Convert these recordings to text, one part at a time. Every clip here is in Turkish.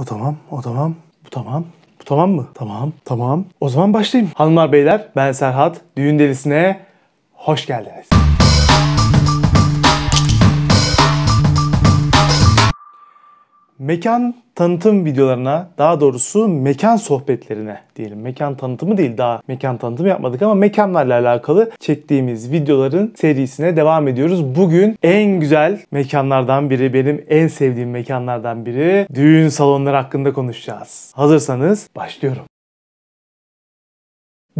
O tamam, o tamam, bu tamam. Bu tamam mı? Tamam, tamam. O zaman başlayayım. Hanımlar beyler ben Serhat. Düğün delisine hoş geldiniz. Mekan tanıtım videolarına, daha doğrusu mekan sohbetlerine diyelim. Mekan tanıtımı değil daha mekan tanıtımı yapmadık ama mekanlarla alakalı çektiğimiz videoların serisine devam ediyoruz. Bugün en güzel mekanlardan biri, benim en sevdiğim mekanlardan biri düğün salonları hakkında konuşacağız. Hazırsanız başlıyorum.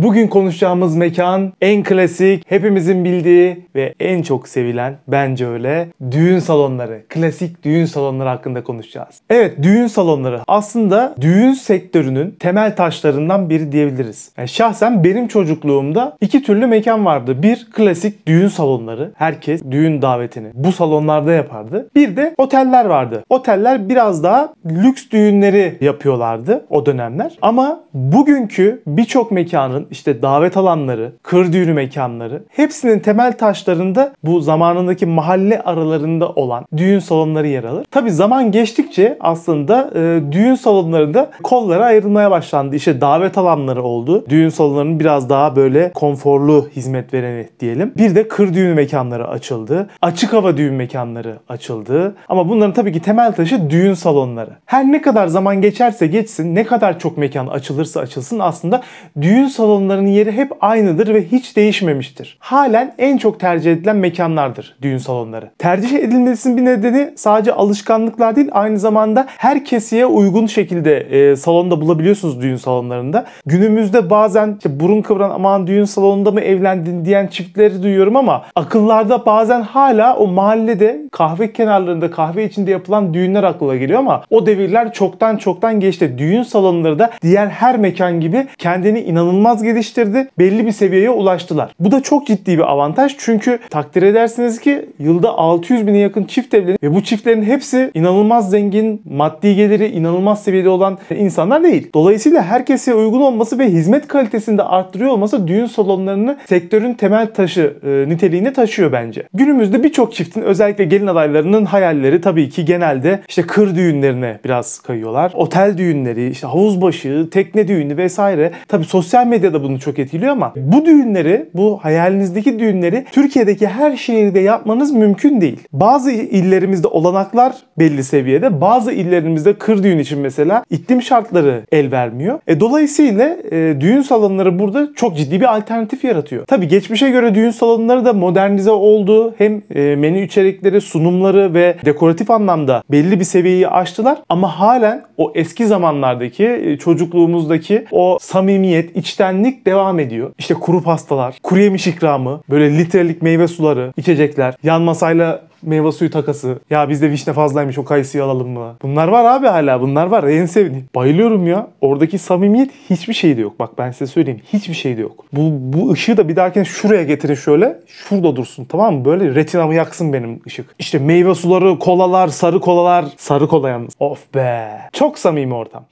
Bugün konuşacağımız mekan en klasik, hepimizin bildiği ve en çok sevilen bence öyle düğün salonları. Klasik düğün salonları hakkında konuşacağız. Evet düğün salonları aslında düğün sektörünün temel taşlarından biri diyebiliriz. Yani şahsen benim çocukluğumda iki türlü mekan vardı. Bir klasik düğün salonları. Herkes düğün davetini bu salonlarda yapardı. Bir de oteller vardı. Oteller biraz daha lüks düğünleri yapıyorlardı o dönemler. Ama bugünkü birçok mekanın işte davet alanları, kır düğünü mekanları hepsinin temel taşlarında bu zamanındaki mahalle aralarında olan düğün salonları yer alır. Tabi zaman geçtikçe aslında e, düğün salonlarında kollara ayrılmaya başlandı. İşte davet alanları oldu. Düğün salonlarının biraz daha böyle konforlu hizmet vereni diyelim. Bir de kır düğün mekanları açıldı. Açık hava düğün mekanları açıldı. Ama bunların tabii ki temel taşı düğün salonları. Her ne kadar zaman geçerse geçsin, ne kadar çok mekan açılırsa açılsın aslında düğün salonu salonlarının yeri hep aynıdır ve hiç değişmemiştir. Halen en çok tercih edilen mekanlardır düğün salonları. Tercih edilmesinin bir nedeni sadece alışkanlıklar değil aynı zamanda her keseye uygun şekilde e, salonda bulabiliyorsunuz düğün salonlarında. Günümüzde bazen işte burun kıvran aman düğün salonunda mı evlendin diyen çiftleri duyuyorum ama akıllarda bazen hala o mahallede kahve kenarlarında kahve içinde yapılan düğünler akla geliyor ama o devirler çoktan çoktan geçti. Düğün salonları da diğer her mekan gibi kendini inanılmaz geliştirdi. Belli bir seviyeye ulaştılar. Bu da çok ciddi bir avantaj çünkü takdir edersiniz ki yılda 600 bine yakın çift evlenip ve bu çiftlerin hepsi inanılmaz zengin, maddi geliri inanılmaz seviyede olan insanlar değil. Dolayısıyla herkese uygun olması ve hizmet kalitesini de arttırıyor olması düğün salonlarını sektörün temel taşı e, niteliğine taşıyor bence. Günümüzde birçok çiftin özellikle gelin adaylarının hayalleri tabii ki genelde işte kır düğünlerine biraz kayıyorlar. Otel düğünleri, işte havuz başı, tekne düğünü vesaire. Tabii sosyal medya Türkiye'de bunu çok etkiliyor ama bu düğünleri, bu hayalinizdeki düğünleri Türkiye'deki her şehirde yapmanız mümkün değil. Bazı illerimizde olanaklar belli seviyede, bazı illerimizde kır düğün için mesela iklim şartları el vermiyor. E, dolayısıyla e, düğün salonları burada çok ciddi bir alternatif yaratıyor. Tabi geçmişe göre düğün salonları da modernize oldu. Hem e, menü içerikleri, sunumları ve dekoratif anlamda belli bir seviyeyi aştılar ama halen o eski zamanlardaki e, çocukluğumuzdaki o samimiyet, içten şenlik devam ediyor. İşte kuru pastalar, kuru yemiş ikramı, böyle litrelik meyve suları, içecekler, yan masayla meyve suyu takası. Ya bizde vişne fazlaymış o kayısıyı alalım mı? Bunlar var abi hala bunlar var. En sevdiğim. Bayılıyorum ya. Oradaki samimiyet hiçbir şeyde yok. Bak ben size söyleyeyim. Hiçbir şeyde yok. Bu, bu ışığı da bir dahakine şuraya getirin şöyle. Şurada dursun tamam mı? Böyle retinamı yaksın benim ışık. İşte meyve suları, kolalar, sarı kolalar. Sarı kola yalnız. Of be. Çok samimi ortam.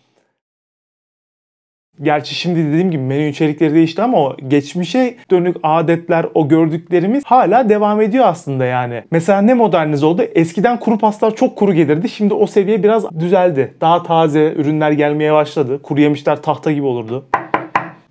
Gerçi şimdi dediğim gibi menü içerikleri değişti ama o geçmişe dönük adetler, o gördüklerimiz hala devam ediyor aslında yani. Mesela ne moderniz oldu? Eskiden kuru pastalar çok kuru gelirdi. Şimdi o seviye biraz düzeldi. Daha taze ürünler gelmeye başladı. Kuru yemişler tahta gibi olurdu.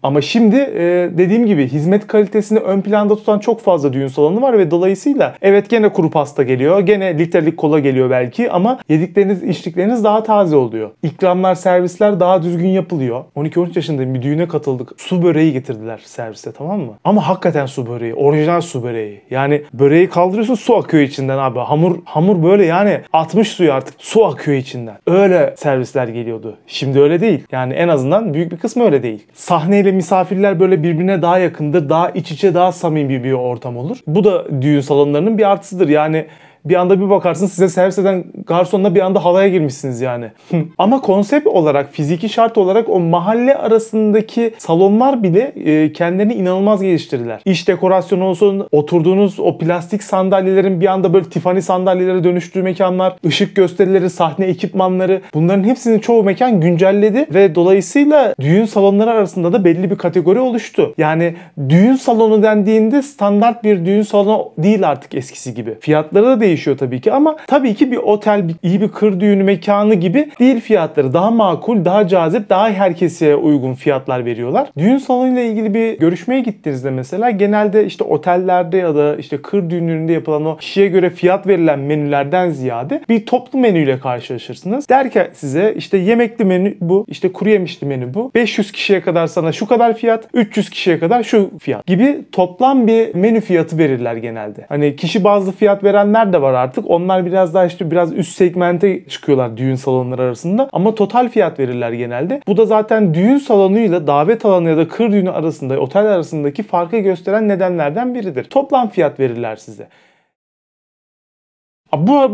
Ama şimdi e, dediğim gibi hizmet kalitesini ön planda tutan çok fazla düğün salonu var ve dolayısıyla evet gene kuru pasta geliyor, gene litrelik kola geliyor belki ama yedikleriniz, içtikleriniz daha taze oluyor. İkramlar, servisler daha düzgün yapılıyor. 12-13 yaşındayım bir düğüne katıldık. Su böreği getirdiler serviste tamam mı? Ama hakikaten su böreği, orijinal su böreği. Yani böreği kaldırıyorsun su akıyor içinden abi. Hamur hamur böyle yani 60 suyu artık su akıyor içinden. Öyle servisler geliyordu. Şimdi öyle değil. Yani en azından büyük bir kısmı öyle değil. Sahneyle misafirler böyle birbirine daha yakındır, daha iç içe, daha samimi bir ortam olur. Bu da düğün salonlarının bir artısıdır. Yani bir anda bir bakarsın size servis eden garsonla bir anda havaya girmişsiniz yani. Ama konsept olarak, fiziki şart olarak o mahalle arasındaki salonlar bile e, kendilerini inanılmaz geliştirdiler. İş dekorasyonu olsun, oturduğunuz o plastik sandalyelerin bir anda böyle Tiffany sandalyelere dönüştüğü mekanlar, ışık gösterileri, sahne ekipmanları bunların hepsinin çoğu mekan güncelledi ve dolayısıyla düğün salonları arasında da belli bir kategori oluştu. Yani düğün salonu dendiğinde standart bir düğün salonu değil artık eskisi gibi. Fiyatları da değişti değişiyor tabii ki ama tabii ki bir otel, iyi bir kır düğünü mekanı gibi değil fiyatları. Daha makul, daha cazip, daha herkese uygun fiyatlar veriyorlar. Düğün salonuyla ilgili bir görüşmeye gittiğinizde mesela genelde işte otellerde ya da işte kır düğününde yapılan o kişiye göre fiyat verilen menülerden ziyade bir toplu menüyle karşılaşırsınız. Der ki size işte yemekli menü bu, işte kuru yemişli menü bu. 500 kişiye kadar sana şu kadar fiyat, 300 kişiye kadar şu fiyat gibi toplam bir menü fiyatı verirler genelde. Hani kişi bazlı fiyat verenler de var var artık. Onlar biraz daha işte biraz üst segmente çıkıyorlar düğün salonları arasında. Ama total fiyat verirler genelde. Bu da zaten düğün salonuyla davet alanı ya da kır düğünü arasında, otel arasındaki farkı gösteren nedenlerden biridir. Toplam fiyat verirler size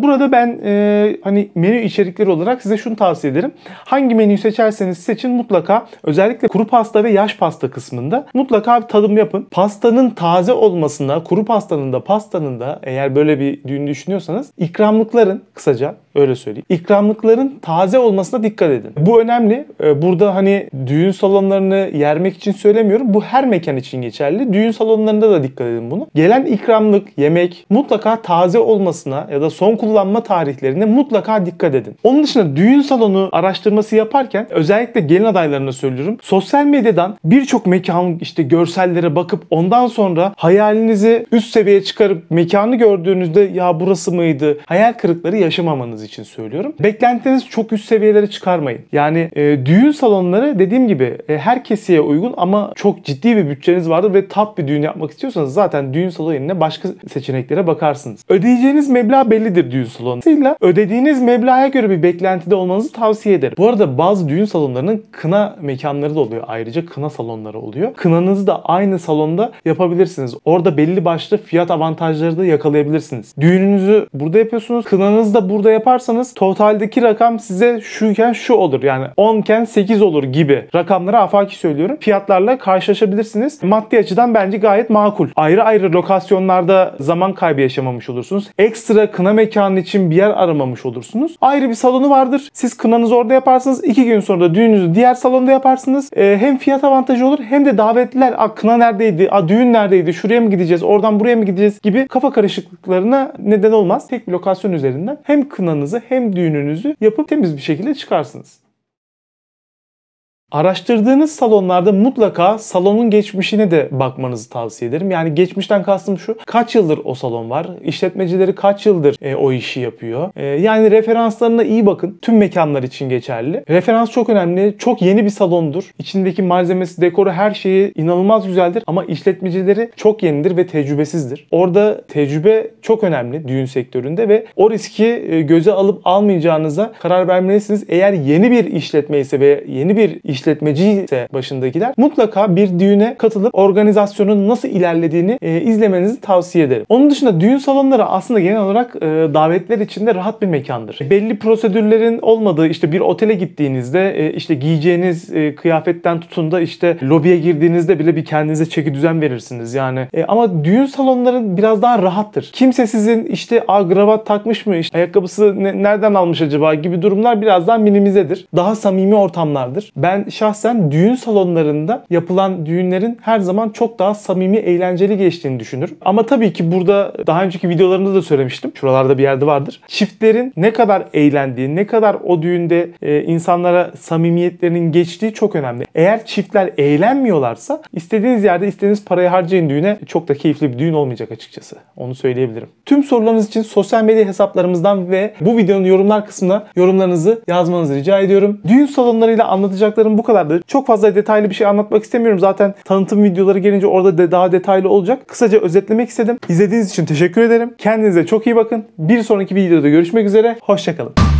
burada ben e, hani menü içerikleri olarak size şunu tavsiye ederim. Hangi menüyü seçerseniz seçin mutlaka özellikle kuru pasta ve yaş pasta kısmında mutlaka bir tadım yapın. Pastanın taze olmasına, kuru pastanın da pastanın da eğer böyle bir düğün düşünüyorsanız ikramlıkların kısaca Öyle söyleyeyim. İkramlıkların taze olmasına dikkat edin. Bu önemli. Ee, burada hani düğün salonlarını yermek için söylemiyorum. Bu her mekan için geçerli. Düğün salonlarında da dikkat edin bunu. Gelen ikramlık, yemek mutlaka taze olmasına ya da son kullanma tarihlerine mutlaka dikkat edin. Onun dışında düğün salonu araştırması yaparken özellikle gelin adaylarına söylüyorum. Sosyal medyadan birçok mekan işte görsellere bakıp ondan sonra hayalinizi üst seviyeye çıkarıp mekanı gördüğünüzde ya burası mıydı? Hayal kırıkları yaşamamanız yapacağınız için söylüyorum. Beklentinizi çok üst seviyelere çıkarmayın. Yani e, düğün salonları dediğim gibi e, her keseye uygun ama çok ciddi bir bütçeniz vardır ve top bir düğün yapmak istiyorsanız zaten düğün salonu yerine başka seçeneklere bakarsınız. Ödeyeceğiniz meblağ bellidir düğün salonuyla. Ödediğiniz meblağa göre bir beklentide olmanızı tavsiye ederim. Bu arada bazı düğün salonlarının kına mekanları da oluyor. Ayrıca kına salonları oluyor. Kınanızı da aynı salonda yapabilirsiniz. Orada belli başlı fiyat avantajları da yakalayabilirsiniz. Düğününüzü burada yapıyorsunuz. Kınanızı da burada yapar yaparsanız totaldeki rakam size şuyken şu olur. Yani 10 iken 8 olur gibi rakamları afaki söylüyorum. Fiyatlarla karşılaşabilirsiniz. Maddi açıdan bence gayet makul. Ayrı ayrı lokasyonlarda zaman kaybı yaşamamış olursunuz. Ekstra kına mekanı için bir yer aramamış olursunuz. Ayrı bir salonu vardır. Siz kınanızı orada yaparsınız. 2 gün sonra da düğününüzü diğer salonda yaparsınız. Ee, hem fiyat avantajı olur hem de davetliler a, kına neredeydi, a, düğün neredeydi, şuraya mı gideceğiz, oradan buraya mı gideceğiz gibi kafa karışıklıklarına neden olmaz. Tek bir lokasyon üzerinden hem kınanın nişanınızı hem düğününüzü yapıp temiz bir şekilde çıkarsınız. Araştırdığınız salonlarda mutlaka salonun geçmişine de bakmanızı tavsiye ederim. Yani geçmişten kastım şu, kaç yıldır o salon var, işletmecileri kaç yıldır e, o işi yapıyor. E, yani referanslarına iyi bakın. Tüm mekanlar için geçerli. Referans çok önemli. Çok yeni bir salondur. İçindeki malzemesi, dekoru, her şeyi inanılmaz güzeldir. Ama işletmecileri çok yenidir ve tecrübesizdir. Orada tecrübe çok önemli düğün sektöründe ve o riski e, göze alıp almayacağınıza karar vermelisiniz. Eğer yeni bir işletme ise ve yeni bir iş işletmeci ise başındakiler mutlaka bir düğüne katılıp organizasyonun nasıl ilerlediğini e, izlemenizi tavsiye ederim. Onun dışında düğün salonları aslında genel olarak e, davetler içinde rahat bir mekandır. Belli prosedürlerin olmadığı işte bir otele gittiğinizde e, işte giyeceğiniz e, kıyafetten tutun da işte lobiye girdiğinizde bile bir kendinize çeki düzen verirsiniz yani. E, ama düğün salonları biraz daha rahattır. Kimse sizin işte a gravat takmış mı işte ayakkabısı ne, nereden almış acaba gibi durumlar birazdan daha minimizedir. Daha samimi ortamlardır. Ben şahsen düğün salonlarında yapılan düğünlerin her zaman çok daha samimi, eğlenceli geçtiğini düşünür. Ama tabii ki burada daha önceki videolarımda da söylemiştim. Şuralarda bir yerde vardır. Çiftlerin ne kadar eğlendiği, ne kadar o düğünde e, insanlara samimiyetlerinin geçtiği çok önemli. Eğer çiftler eğlenmiyorlarsa istediğiniz yerde istediğiniz parayı harcayın düğüne çok da keyifli bir düğün olmayacak açıkçası. Onu söyleyebilirim. Tüm sorularınız için sosyal medya hesaplarımızdan ve bu videonun yorumlar kısmına yorumlarınızı yazmanızı rica ediyorum. Düğün salonlarıyla anlatacaklarım bu kadardı. Çok fazla detaylı bir şey anlatmak istemiyorum. Zaten tanıtım videoları gelince orada de daha detaylı olacak. Kısaca özetlemek istedim. İzlediğiniz için teşekkür ederim. Kendinize çok iyi bakın. Bir sonraki videoda görüşmek üzere. Hoşçakalın.